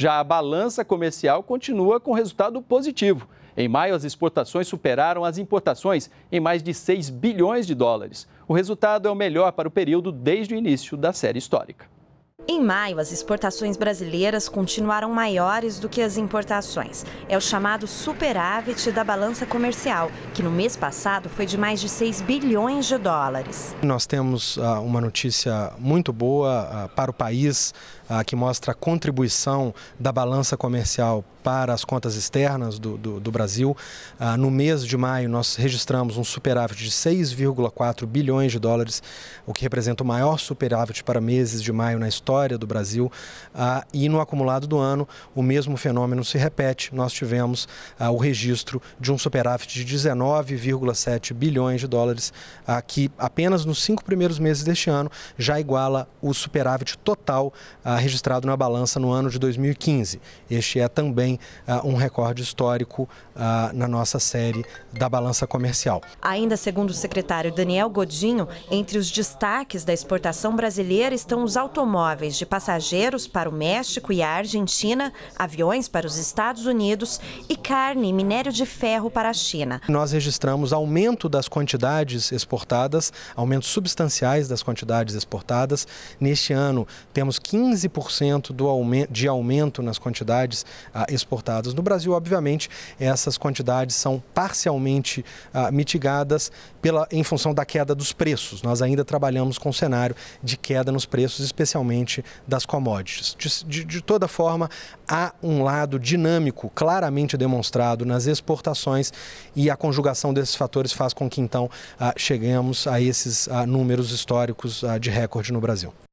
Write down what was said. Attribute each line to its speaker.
Speaker 1: Já a balança comercial continua com resultado positivo. Em maio, as exportações superaram as importações em mais de 6 bilhões de dólares. O resultado é o melhor para o período desde o início da série histórica.
Speaker 2: Em maio, as exportações brasileiras continuaram maiores do que as importações. É o chamado superávit da balança comercial, que no mês passado foi de mais de 6 bilhões de dólares.
Speaker 3: Nós temos uh, uma notícia muito boa uh, para o país, uh, que mostra a contribuição da balança comercial para as contas externas do, do, do Brasil. no mês de maio, nós registramos um superávit de 6,4 bilhões de dólares, o que representa o maior superávit para meses de maio na história história do Brasil ah, e no acumulado do ano o mesmo fenômeno se repete. Nós tivemos ah, o registro de um superávit de 19,7 bilhões de dólares, ah, que apenas nos cinco primeiros meses deste ano já iguala o superávit total ah, registrado na balança no ano de 2015. Este é também ah, um recorde histórico ah, na nossa série da balança comercial.
Speaker 2: Ainda segundo o secretário Daniel Godinho, entre os destaques da exportação brasileira estão os automóveis de passageiros para o México e a Argentina, aviões para os Estados Unidos e carne e minério de ferro para a China.
Speaker 3: Nós registramos aumento das quantidades exportadas, aumentos substanciais das quantidades exportadas. Neste ano, temos 15% do aumento, de aumento nas quantidades ah, exportadas. No Brasil, obviamente, essas quantidades são parcialmente ah, mitigadas pela, em função da queda dos preços. Nós ainda trabalhamos com o cenário de queda nos preços, especialmente das commodities. De, de, de toda forma, há um lado dinâmico claramente demonstrado demonstrado nas exportações e a conjugação desses fatores faz com que então ah, cheguemos a esses ah, números históricos ah, de recorde no Brasil.